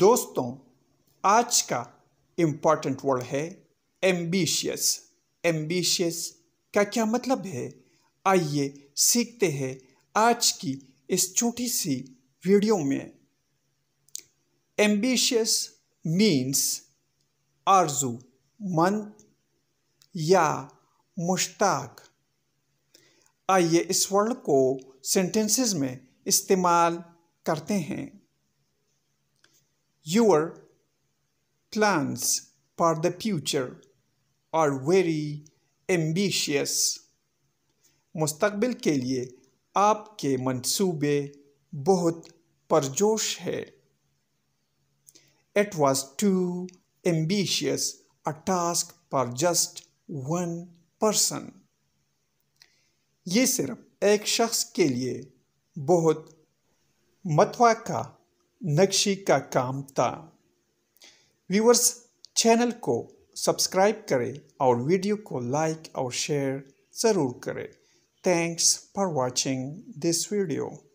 दोस्तों आज का इम्पॉर्टेंट वर्ड है एम्बिशियस एम्बिशियस का क्या मतलब है आइए सीखते हैं आज की इस छोटी सी वीडियो में एम्बिशियस मीन्स आरजू मन या मुश्ताक आइए इस वर्ड को सेंटेंसेस में इस्तेमाल करते हैं Your plans for the future are very ambitious. mustaqbil ke liye aapke mansoobe bahut parjosh hai It was too ambitious a task for just one person. ye sirf ek shakhs ke liye bahut matwa ka नक्शी का काम था viewers channel को subscribe करें और video को like और share ज़रूर करें thanks for watching this video